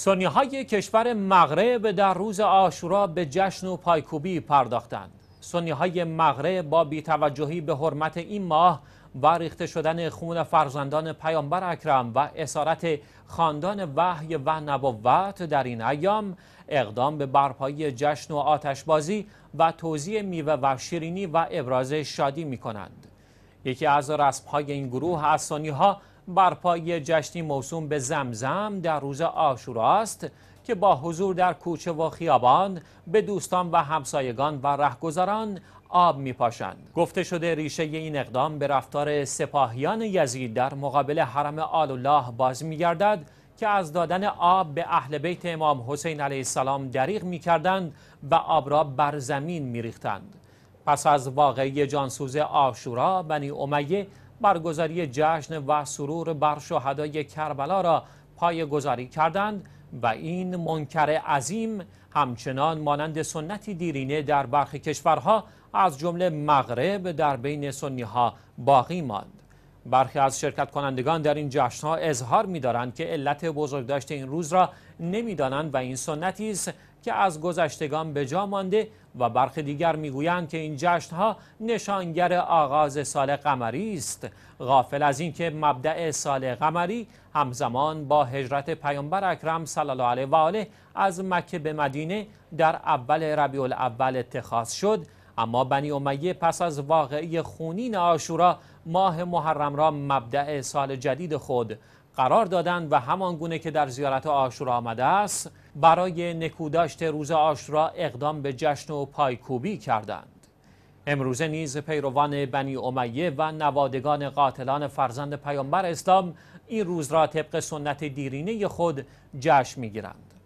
سنی های کشور مغرب در روز آشورا به جشن و پایکوبی پرداختند. سنی های مغرب با بیتوجهی به حرمت این ماه و ریخته شدن خون فرزندان پیامبر اکرم و اسارت خاندان وحی و نبوت در این ایام اقدام به برپایی جشن و آتشبازی و توزیع میوه و شیرینی و ابراز شادی می کنند. یکی از رسمهای این گروه حسانی ها برپای جشنی موسوم به زمزم در روز است که با حضور در کوچه و خیابان به دوستان و همسایگان و رهگذران آب میپاشند گفته شده ریشه این اقدام به رفتار سپاهیان یزید در مقابل حرم آل الله باز گردد که از دادن آب به اهل بیت امام حسین علیه السلام دریغ میکردند و آب را بر زمین میریختند پس از واقعی جانسوز آشورا بنی امیه برگزاری جشن و سرور بر شهدای کربلا را گذاری کردند و این منکر عظیم همچنان مانند سنتی دیرینه در برخی کشورها از جمله مغرب در بین سنی ها باقی ماند برخی از شرکت کنندگان در این جشنها اظهار می دارند که علت بزرگداشت این روز را نمی و این سنتی است که از گذشتگان به جا مانده و برخی دیگر میگویند که این ها نشانگر آغاز سال قمری است غافل از اینکه مبدع سال قمری همزمان با هجرت پیامبر اکرم صلی الله علیه و آله از مکه به مدینه در اول ربیع الاول اتخاذ شد اما بنی امیه پس از واقعی خونین آشورا ماه محرم را مبدع سال جدید خود قرار دادند و همان گونه که در زیارت آشورا آمده است برای نکوداشت روز آشورا اقدام به جشن و پایکوبی کردند امروزه نیز پیروان بنی امیه و نوادگان قاتلان فرزند پیامبر اسلام این روز را طبق سنت دیرینه خود جشن میگیرند